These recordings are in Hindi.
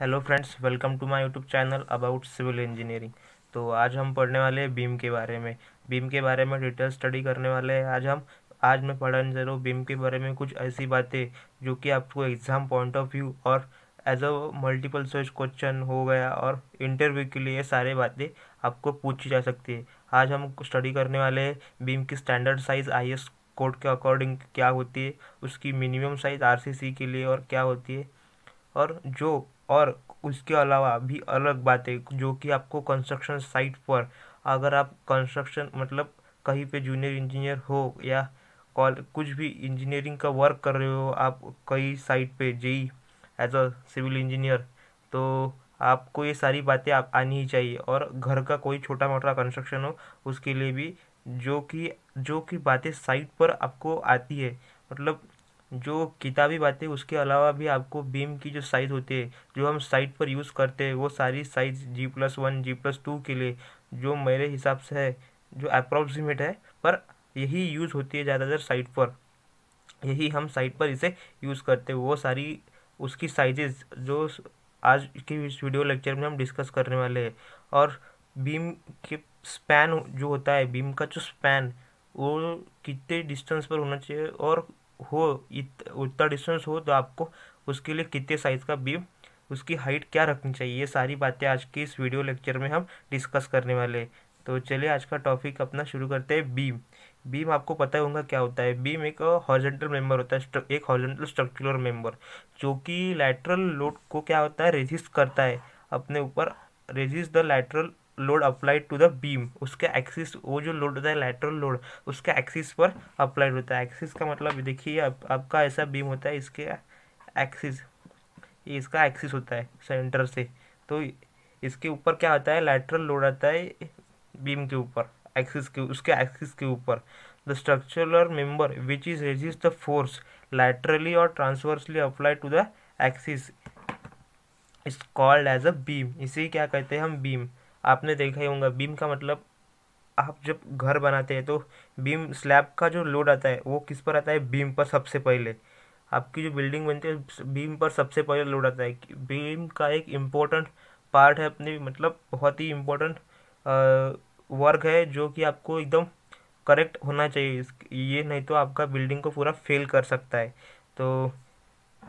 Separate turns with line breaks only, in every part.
Hello friends welcome to my YouTube channel about civil engineering तो आज हम पढ़ने वाले हैं बीम के बारे में बीम के बारे में डिटेल स्टडी करने वाले हैं आज हम आज मैं पढ़ाने जा रहा हूँ बीम के बारे में कुछ ऐसी बातें जो कि आपको एग्ज़ाम पॉइंट ऑफ व्यू और as a multiple choice question हो गया और इंटरव्यू के लिए सारे बातें आपको पूछी जा सकती है आज हम स्टडी करने वाले हैं बीम की स्टैंडर्ड साइज़ आई कोड के अकॉर्डिंग क्या होती है उसकी मिनिमम साइज़ आर के लिए और क्या होती है और जो और उसके अलावा भी अलग बातें जो कि आपको कंस्ट्रक्शन साइट पर अगर आप कंस्ट्रक्शन मतलब कहीं पे जूनियर इंजीनियर हो या कॉल कुछ भी इंजीनियरिंग का वर्क कर रहे हो आप कई साइट पे JE as a civil engineer तो आपको ये सारी बातें आप आनी ही चाहिए और घर का कोई छोटा मोटा कंस्ट्रक्शन हो उसके लिए भी जो कि जो कि बातें साइट पर आपको आती है मतलब जो किताबी बातें उसके अलावा भी आपको बीम की जो साइज़ होती है जो हम साइट पर यूज़ करते हैं वो सारी size G plus one G plus two के लिए जो मेरे हिसाब से है जो अप्रॉक्सीमेट है पर यही यूज़ होती है ज़्यादातर साइट पर यही हम साइट पर इसे यूज़ करते हैं वो सारी उसकी साइजेस जो आज के इस वीडियो लेक्चर में हम डिस्कस करने वाले हैं और बीम के स्पैन जो होता है बीम का जो स्पैन वो कितने डिस्टेंस पर होना चाहिए और हो इत, उतना डिस्टेंस हो तो आपको उसके लिए कितने साइज़ का बीम उसकी हाइट क्या रखनी चाहिए ये सारी बातें आज की इस वीडियो लेक्चर में हम डिस्कस करने वाले हैं तो चलिए आज का टॉपिक अपना शुरू करते हैं बीम बीम आपको पता होगा क्या होता है बीम एक हॉर्जेंटल मेंबर होता है एक हॉर्जेंटल स्ट्रक्चुलर मेंबर जो कि लैटरल लोड को क्या होता है रेजिस्ट करता है अपने ऊपर resist the lateral load applied to the beam उसके एक्सिस वो जो लोड होता है लेटरल लोड उसके एक्सिस पर अप्लाइड होता है एक्सिस का मतलब देखिए आप, आपका ऐसा बीम होता है इसके एक्सिस इसका एक्सिस होता है सेंटर से तो इसके ऊपर क्या होता है लेटरल लोड आता है बीम के ऊपर एक्सिस के उसके एक्सिस के ऊपर the structural member which is resist the force laterally और transversely applied to the axis is called as a beam इसे क्या कहते हैं हम बीम आपने देखा ही होगा बीम का मतलब आप जब घर बनाते हैं तो बीम स्लैब का जो लोड आता है वो किस पर आता है बीम पर सबसे पहले आपकी जो बिल्डिंग बनती है बीम पर सबसे पहले लोड आता है बीम का एक इम्पोर्टेंट पार्ट है अपने मतलब बहुत ही इम्पोर्टेंट वर्क है जो कि आपको एकदम करेक्ट होना चाहिए ये नहीं तो आपका बिल्डिंग को पूरा फेल कर सकता है तो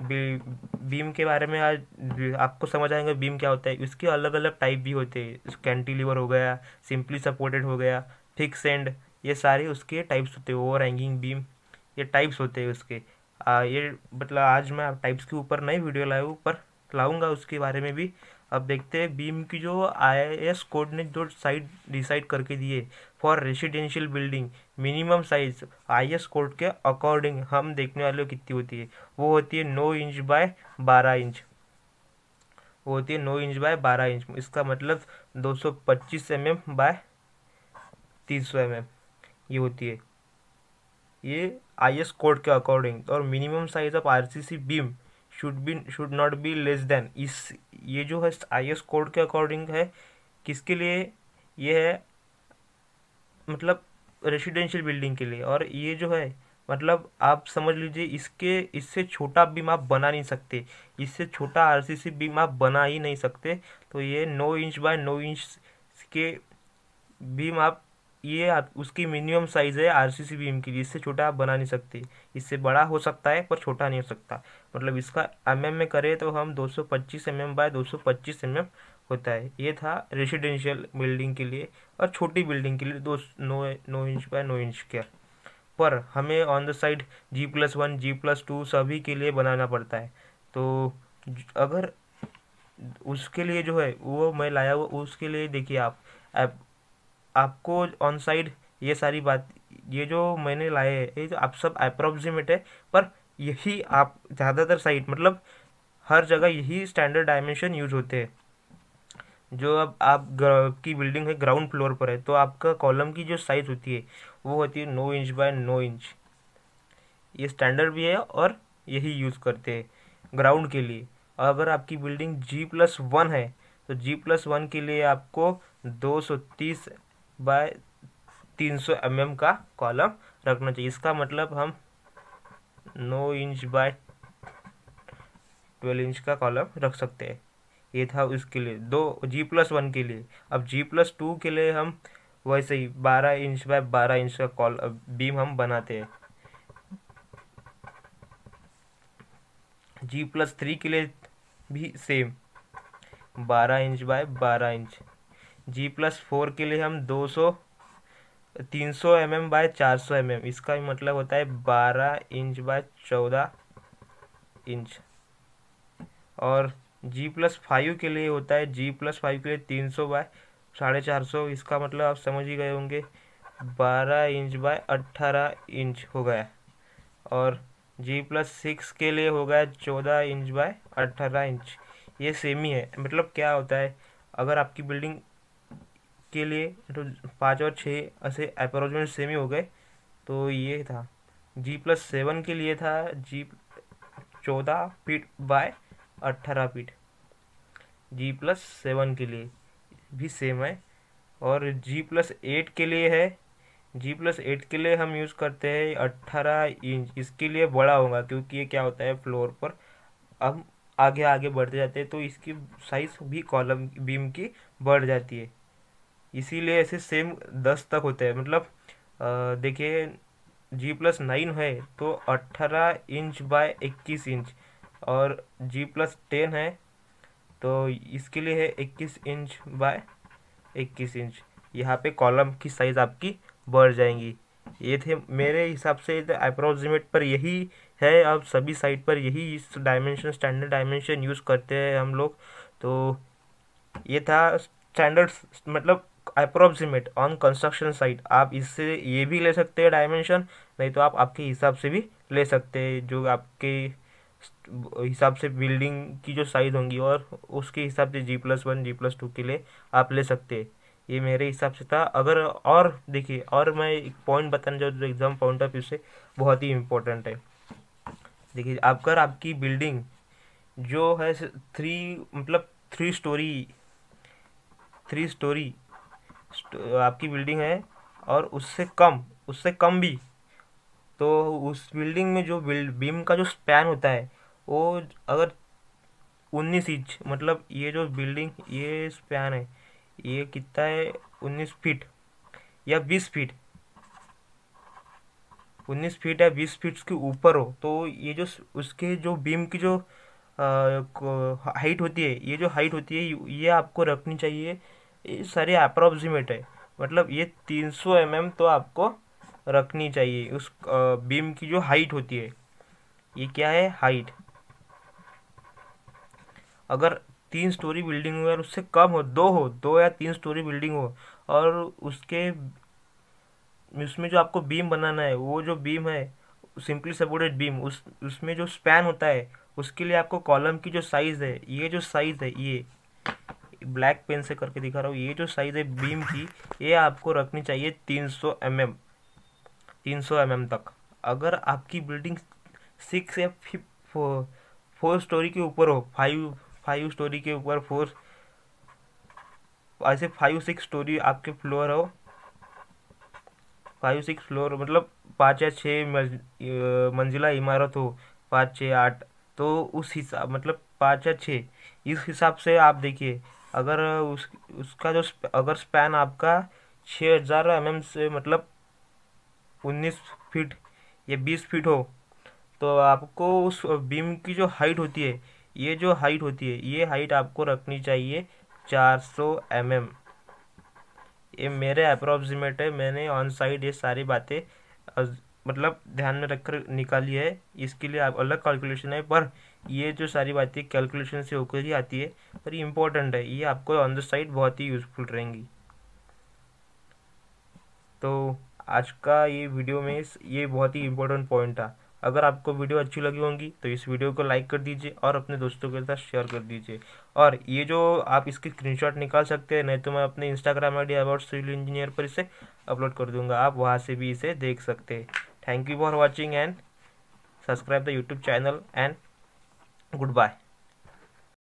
बीम के बारे में आज आपको समझ आएगा बीम क्या होता है इसके अलग अलग टाइप भी होते हैं कैंटिलीवर हो गया सिंपली सपोर्टेड हो गया फिक्स एंड ये सारे उसके टाइप्स होते हैं ओवर हैंगिंग बीम ये टाइप्स होते हैं उसके आ, ये मतलब आज मैं टाइप्स के ऊपर नई वीडियो लाया हूँ पर लाऊंगा उसके बारे में भी अब देखते हैं बीम की जो आई कोड ने जो साइट डिसाइड करके दिए for residential building minimum size I code के अकॉर्डिंग हम देखने वाले कितनी होती है वो होती है नौ इंच बाय बारह इंच वो होती है नौ इंच बाय बारह इंच इसका मतलब दो सौ पच्चीस एम एम बाय तीस सौ एम ये होती है ये आई कोड के अकॉर्डिंग और minimum size of R C C beam should be should not be less than इस ये जो है आई एस कोड के अकॉर्डिंग है किसके लिए ये है मतलब रेसिडेंशियल बिल्डिंग के लिए और ये जो है मतलब आप समझ लीजिए इसके इससे छोटा बीम आप बना नहीं सकते इससे छोटा आर सी सी बीम आप बना ही नहीं सकते तो ये नौ इंच बाय नौ इंच के बीम आप ये आप उसकी मिनिमम साइज़ है आर सी सी बीम की जिससे छोटा आप बना नहीं सकते इससे बड़ा हो सकता है पर छोटा नहीं हो सकता मतलब इसका एम एम में करें तो हम 225 सौ पच्चीस एम एम बाय दो सौ पच्चीस एम एम होता है ये था रेसिडेंशियल बिल्डिंग के लिए और छोटी बिल्डिंग के लिए दो नौ नौ इंच बाय नौ इंच का पर हमें on the side G plus one G plus two सभी के लिए बनाना पड़ता है तो अगर उसके लिए जो है वो मैं लाया हुआ उसके लिए देखिए आप आपको ऑन साइड ये सारी बात ये जो मैंने लाए हैं ये जो आप सब अप्रोक्सीमेट है पर यही आप ज़्यादातर साइड मतलब हर जगह यही स्टैंडर्ड डायमेंशन यूज होते हैं जो अब आप की बिल्डिंग है ग्राउंड फ्लोर पर है तो आपका कॉलम की जो साइज़ होती है वो होती है नौ इंच बाय नौ इंच ये स्टैंडर्ड भी है और यही यूज़ करते हैं ग्राउंड के लिए और अगर आपकी बिल्डिंग जी प्लस वन है तो जी प्लस वन के लिए आपको दो सौ तीस बाय तीन सौ एम एम का कॉलम रखना चाहिए इसका मतलब हम नौ इंच बाय ट्वेल्व इंच का कॉलम रख सकते हैं ये था उसके लिए दो जी प्लस वन के लिए अब जी प्लस टू के लिए हम वैसे ही बारह इंच बाय बारह इंच का कॉल बीम हम बनाते हैं जी प्लस थ्री के लिए भी सेम बारह इंच बाय बारह इंच जी प्लस फोर के लिए हम दो सौ तीन सौ एम एम बाय चार सौ एम एम इसका भी मतलब होता है बारह इंच बाय चौदह इंच और जी प्लस फाइव के लिए होता है जी प्लस फाइव के लिए तीन सौ बाय साढ़े चार सौ इसका मतलब आप समझ ही गए होंगे बारह इंच बाय अट्ठारह इंच हो गया और जी प्लस सिक्स के लिए हो गया चौदह इंच बाय अट्ठारह इंच ये सेम ही है मतलब क्या होता है अगर आपकी बिल्डिंग के लिए तो पाँच और छः ऐसे अप्रोचमेंट सेम ही हो गए तो ये था जी प्लस सेवन के लिए था जी चौदह फीट बाय अट्ठारह फीट जी प्लस सेवन के लिए भी सेम है और जी प्लस एट के लिए है जी प्लस एट के लिए हम यूज़ करते हैं अट्ठारह इंच इसके लिए बड़ा होगा क्योंकि ये क्या होता है फ्लोर पर अब आगे आगे बढ़ते जाते हैं तो इसकी साइज़ भी कॉलम बीम की बढ़ जाती है इसीलिए ऐसे सेम दस तक होते हैं मतलब देखिए जी प्लस नाइन है तो अट्ठारह इंच बाय इक्कीस इंच और जी प्लस टेन है तो इसके लिए है इक्कीस इंच बाय इक्कीस इंच यहाँ पे कॉलम की साइज़ आपकी बढ़ जाएंगी ये थे मेरे हिसाब से अप्रोक्सीमेट पर यही है अब सभी साइड पर यही इस डायमेंशन स्टैंडर्ड डायमेंशन यूज़ करते हैं हम लोग तो ये था स्टैंडर्ड मतलब अप्रोक्सीमेट ऑन कंस्ट्रक्शन साइट आप इससे ये भी ले सकते हैं डायमेंशन नहीं तो आप आपके हिसाब से भी ले सकते हैं जो आपके हिसाब से बिल्डिंग की जो साइज़ होंगी और उसके हिसाब से G plus one G plus two के लिए आप ले सकते हैं ये मेरे हिसाब से था अगर और देखिए और मैं एक पॉइंट बताना चाहूँ जो एग्ज़ाम पॉइंट ऑफ व्यू से बहुत ही इम्पोर्टेंट है देखिए अगर आपकी बिल्डिंग जो है थ्री मतलब थ्री स्टोरी थ्री स्टोरी आपकी बिल्डिंग है और उससे कम उससे कम भी तो उस बिल्डिंग में जो बिल्ड बीम का जो स्पैन होता है वो अगर उन्नीस इंच मतलब ये जो बिल्डिंग ये स्पैन है ये कितना है उन्नीस फीट या बीस फीट उन्नीस फीट या बीस फीट के ऊपर हो तो ये जो उसके जो बीम की जो हाइट होती है ये जो हाइट होती है ये आपको रखनी चाहिए ये सारे अप्रोक्सीमेट है मतलब ये 300 सौ mm तो आपको रखनी चाहिए उस बीम की जो हाइट होती है ये क्या है हाइट अगर तीन स्टोरी बिल्डिंग हो और उससे कम हो दो हो दो या तीन स्टोरी बिल्डिंग हो और उसके उसमें जो आपको बीम बनाना है वो जो बीम है सिंपली सपोर्टेड बीम उस उसमें जो स्पैन होता है उसके लिए आपको कॉलम की जो साइज़ है ये जो साइज़ है ये ब्लैक पेन से करके दिखा रहा हूँ ये जो साइज़ है बीम की ये आपको रखनी चाहिए 300 सौ mm, 300 सौ mm तक अगर आपकी बिल्डिंग सिक्स या फोर स्टोरी के ऊपर हो फाइव फाइव स्टोरी के ऊपर फोर ऐसे फाइव सिक्स स्टोरी आपके फ्लोर हो फाइव सिक्स फ्लोर मतलब पाँच या छः मंजिला इमारत हो पाँच छः आठ तो उस हिसाब मतलब पाँच या छः इस हिसाब से आप देखिए अगर उस उसका जो अगर स्पैन आपका छः हज़ार एम mm एम से मतलब उन्नीस फीट या बीस फीट हो तो आपको उस बीम की जो हाइट होती है ये जो हाइट होती है ये हाइट आपको रखनी चाहिए चार सौ एम mm. एम ये मेरे अप्रोक्सीमेट है मैंने ऑन साइड ये सारी बातें मतलब ध्यान में रखकर निकाली है इसके लिए आप अलग कैलकुलेशन है पर ये जो सारी बातें कैलकुलेशन से होकर ही आती है पर इम्पोर्टेंट है ये आपको ऑन द साइड बहुत ही यूज़फुल रहेंगी तो आज का ये वीडियो में ये बहुत ही इम्पोर्टेंट पॉइंट था अगर आपको वीडियो अच्छी लगी होंगी तो इस वीडियो को लाइक कर दीजिए और अपने दोस्तों के साथ शेयर कर दीजिए और ये जो आप इसकी स्क्रीनशॉट निकाल सकते हैं नहीं तो मैं अपने Instagram I D about civil engineer पर इसे अपलोड कर दूंगा आप वहाँ से भी इसे देख सकते हैं thank you for watching and subscribe the youtube channel and goodbye